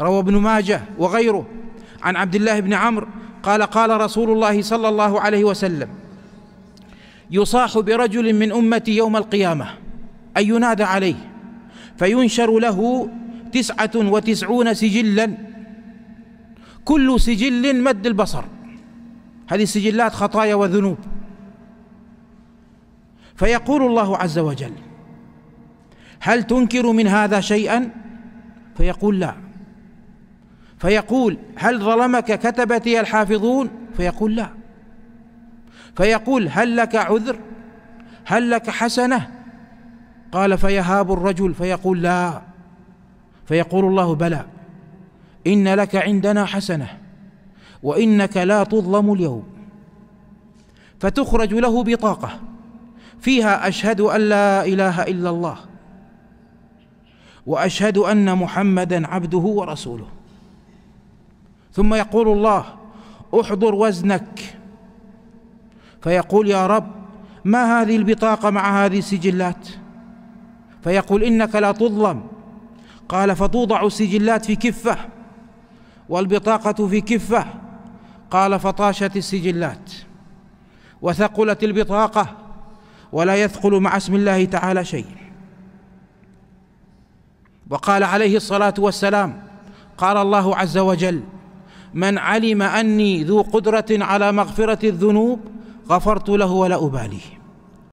روى ابن ماجه وغيره عن عبد الله بن عمرو قال قال رسول الله صلى الله عليه وسلم يصاح برجل من امتي يوم القيامه ان ينادى عليه فينشر له تسعه وتسعون سجلا كل سجل مد البصر هذه سجلات خطايا وذنوب فيقول الله عز وجل هل تنكر من هذا شيئا فيقول لا فيقول هل ظلمك كتبتي الحافظون فيقول لا فيقول هل لك عذر هل لك حسنه قال فيهاب الرجل فيقول لا فيقول الله بلى ان لك عندنا حسنه وانك لا تظلم اليوم فتخرج له بطاقه فيها اشهد ان لا اله الا الله واشهد ان محمدا عبده ورسوله ثم يقول الله احضر وزنك فيقول يا رب ما هذه البطاقة مع هذه السجلات فيقول إنك لا تظلم قال فتوضع السجلات في كفة والبطاقة في كفة قال فطاشت السجلات وثقلت البطاقة ولا يثقل مع اسم الله تعالى شيء وقال عليه الصلاة والسلام قال الله عز وجل من علم اني ذو قدره على مغفره الذنوب غفرت له ولا اباليه